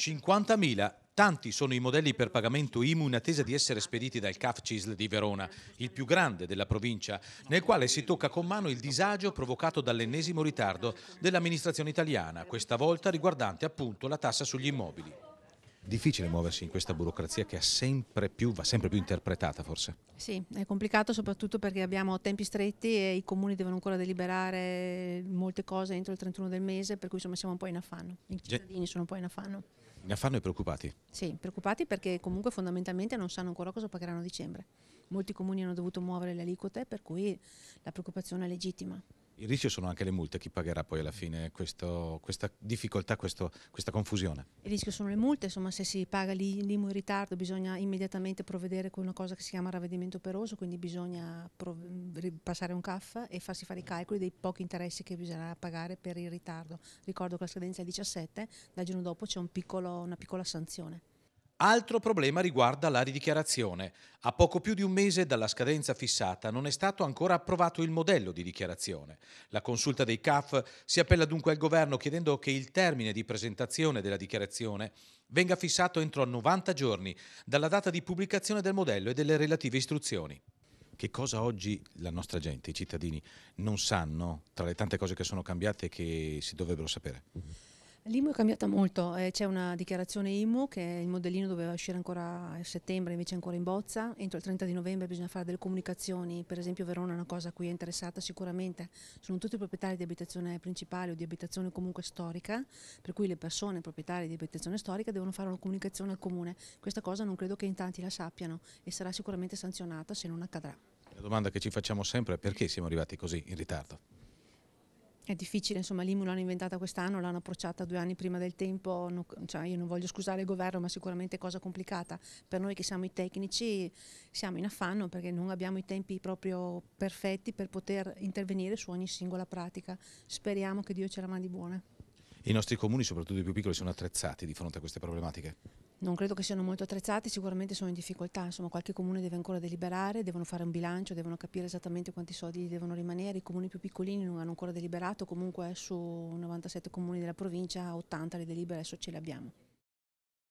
50.000. Tanti sono i modelli per pagamento IMU in attesa di essere spediti dal CAF CISL di Verona, il più grande della provincia, nel quale si tocca con mano il disagio provocato dall'ennesimo ritardo dell'amministrazione italiana, questa volta riguardante appunto la tassa sugli immobili difficile muoversi in questa burocrazia che sempre più, va sempre più interpretata forse? Sì, è complicato soprattutto perché abbiamo tempi stretti e i comuni devono ancora deliberare molte cose entro il 31 del mese, per cui insomma siamo un po' in affanno, i cittadini sono un po' in affanno. In affanno e preoccupati? Sì, preoccupati perché comunque fondamentalmente non sanno ancora cosa pagheranno a dicembre. Molti comuni hanno dovuto muovere le aliquote, per cui la preoccupazione è legittima il rischio sono anche le multe, chi pagherà poi alla fine questo, questa difficoltà, questo, questa confusione? Il rischio sono le multe, insomma se si paga l'IMU in ritardo bisogna immediatamente provvedere con una cosa che si chiama ravvedimento operoso, quindi bisogna passare un CAF e farsi fare i calcoli dei pochi interessi che bisognerà pagare per il ritardo. Ricordo che la scadenza è il 17, dal giorno dopo c'è un una piccola sanzione. Altro problema riguarda la ridichiarazione. A poco più di un mese dalla scadenza fissata non è stato ancora approvato il modello di dichiarazione. La consulta dei CAF si appella dunque al governo chiedendo che il termine di presentazione della dichiarazione venga fissato entro 90 giorni dalla data di pubblicazione del modello e delle relative istruzioni. Che cosa oggi la nostra gente, i cittadini, non sanno tra le tante cose che sono cambiate e che si dovrebbero sapere? Mm-hmm. L'IMU è cambiata molto, eh, c'è una dichiarazione IMU che il modellino doveva uscire ancora a settembre, invece è ancora in bozza, entro il 30 di novembre bisogna fare delle comunicazioni, per esempio Verona è una cosa a cui è interessata sicuramente, sono tutti i proprietari di abitazione principale o di abitazione comunque storica, per cui le persone proprietarie di abitazione storica devono fare una comunicazione al comune, questa cosa non credo che in tanti la sappiano e sarà sicuramente sanzionata se non accadrà. La domanda che ci facciamo sempre è perché siamo arrivati così in ritardo? è difficile, insomma l'IMU l'hanno inventata quest'anno, l'hanno approcciata due anni prima del tempo, no, cioè io non voglio scusare il governo ma sicuramente è cosa complicata, per noi che siamo i tecnici siamo in affanno perché non abbiamo i tempi proprio perfetti per poter intervenire su ogni singola pratica, speriamo che Dio ce la mandi buona. I nostri comuni, soprattutto i più piccoli, sono attrezzati di fronte a queste problematiche? Non credo che siano molto attrezzati, sicuramente sono in difficoltà, insomma qualche comune deve ancora deliberare, devono fare un bilancio, devono capire esattamente quanti soldi devono rimanere, i comuni più piccolini non hanno ancora deliberato, comunque su 97 comuni della provincia 80 le delibere adesso ce le abbiamo.